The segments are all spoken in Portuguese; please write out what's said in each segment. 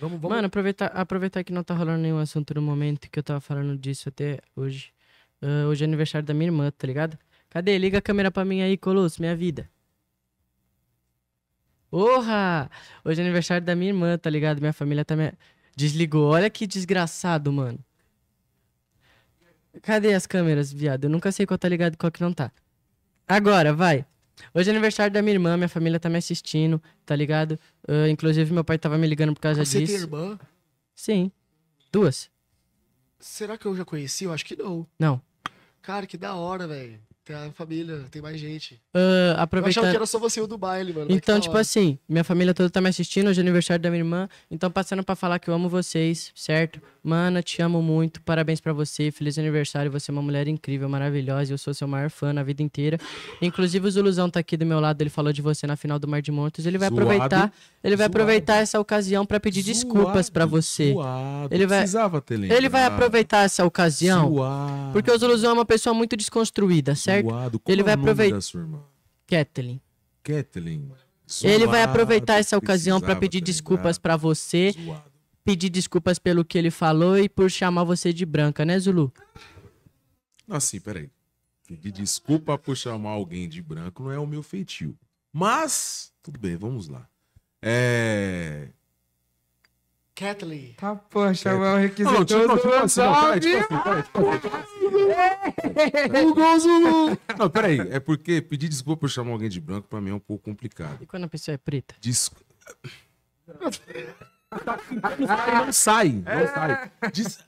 Vamos, vamos... Mano, aproveitar, aproveitar que não tá rolando nenhum assunto no momento que eu tava falando disso até hoje. Uh, hoje é aniversário da minha irmã, tá ligado? Cadê? Liga a câmera pra mim aí, Colosso, minha vida. Porra! Hoje é aniversário da minha irmã, tá ligado? Minha família tá me... Desligou. Olha que desgraçado, mano. Cadê as câmeras, viado? Eu nunca sei qual tá ligado e qual que não tá. Agora, vai. Hoje é aniversário da minha irmã, minha família tá me assistindo, tá ligado? Uh, inclusive, meu pai tava me ligando por causa Você ah, disso. Você tem irmã? Sim. Duas. Será que eu já conheci? Eu acho que não. Não. Cara, que da hora, velho. Tem a família, tem mais gente. Uh, ah, aproveitando... Eu achava que era só você o do baile, mano. Então, tipo hora. assim, minha família toda tá me assistindo, hoje é aniversário da minha irmã. Então, passando para falar que eu amo vocês, certo? Mana, te amo muito, parabéns para você, feliz aniversário, você é uma mulher incrível, maravilhosa, eu sou seu maior fã na vida inteira. Inclusive, o Zuluzão tá aqui do meu lado, ele falou de você na final do Mar de Montes, ele vai aproveitar, ele vai aproveitar essa ocasião para pedir desculpas para você. Zoado. Ele vai precisava ter lembrado. Ele vai aproveitar essa ocasião, Zoado. porque o Zuluzão é uma pessoa muito desconstruída, certo? certo. Qual ele é vai aproveitar. Kathleen. Kathleen. ele vai aproveitar essa ocasião para pedir desculpas para você, pedir desculpas pelo que ele falou e por chamar você de branca, né, Zulu? Assim, peraí. Pedir desculpa por chamar alguém de branco não é o meu feitio. Mas, tudo bem, vamos lá. É. Kathleen. Tá, poxa, é o tipo, tipo assim, requisito. Não, não, não, não, Vulgo Zulu. Não, peraí. É porque pedir desculpa por chamar alguém de branco pra mim é um pouco complicado. E quando a pessoa é preta? Desculpa. não sai, não sai. Des...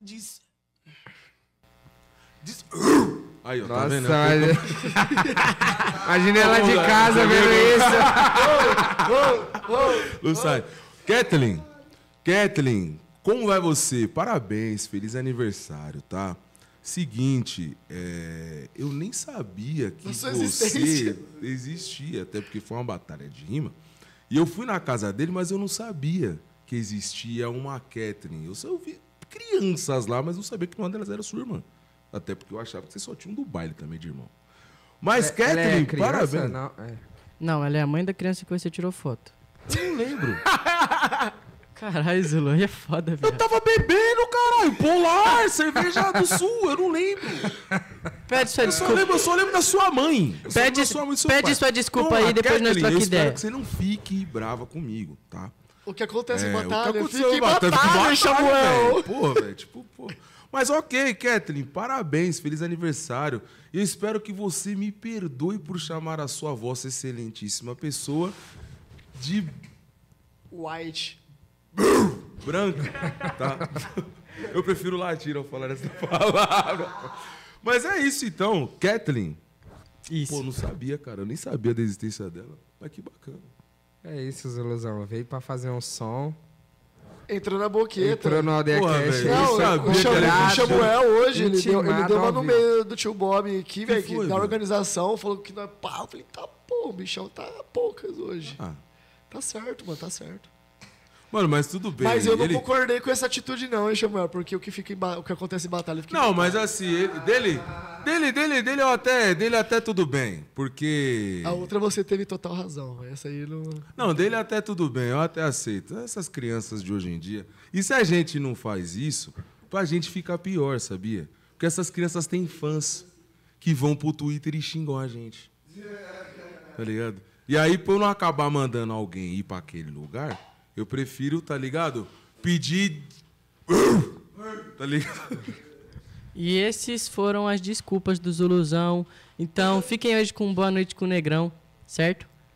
Des... Des... Aí, ó, tá Nossa, tá vendo? Olha. Imagina ela de casa vendo isso. não sai. Kathleen, Kathleen, como vai você? Parabéns, feliz aniversário, tá? Seguinte, é, eu nem sabia que você existia, até porque foi uma batalha de rima. E eu fui na casa dele, mas eu não sabia que existia uma Catherine. Eu só vi crianças lá, mas não sabia que uma delas era sua irmã. Até porque eu achava que você só tinha um do baile também de irmão. Mas, é, é Catherine, é criança, parabéns. Não, é. não, ela é a mãe da criança que você tirou foto. Eu não lembro. Caralho, Islândia é foda, velho. Eu tava bebendo, caralho. Polar, cerveja do sul, eu não lembro. Pede sua eu desculpa. Só lembro, eu só lembro da sua mãe. Eu pede sua, mãe, pede sua desculpa aí, depois nós trocamos ideia. dentro. espero que você não fique brava comigo, tá? O que acontece é, em batalha, o que aconteceu em batalha, batalha Samuel. Porra, velho, tipo, porra. Mas ok, Kathleen, parabéns, feliz aniversário. Eu espero que você me perdoe por chamar a sua vossa excelentíssima pessoa de... White branco, tá? Eu prefiro latir ao falar essa palavra. Mas é isso então, Kathleen. Isso. Pô, não sabia, cara. Eu nem sabia da existência dela. Mas que bacana. É isso, Zuluzão. Veio pra fazer um som. Entrou na boqueta. Entrou no ADCast. Não, é o, Cham, o hoje, ele deu, ele deu uma no meio do tio Bob aqui, velho, que, na organização falou que não é pau. falei, tá pô, o bichão tá poucas hoje. Ah. Tá certo, mano, tá certo. Mano, mas tudo bem. Mas eu não ele... concordei com essa atitude, não, hein, Samuel? Porque o que, fica ba... o que acontece em batalha fica. Não, em mas assim, ele... dele. Dele, dele, dele eu até. Dele até tudo bem. Porque. A outra você teve total razão. Essa aí não. Não, dele até tudo bem, eu até aceito. Essas crianças de hoje em dia. E se a gente não faz isso, pra gente ficar pior, sabia? Porque essas crianças têm fãs que vão pro Twitter e xingam a gente. Tá ligado? E aí, pra eu não acabar mandando alguém ir para aquele lugar eu prefiro, tá ligado? Pedir. Tá ligado? E esses foram as desculpas do Zuluzão. Então, fiquem hoje com Boa Noite com o Negrão, certo?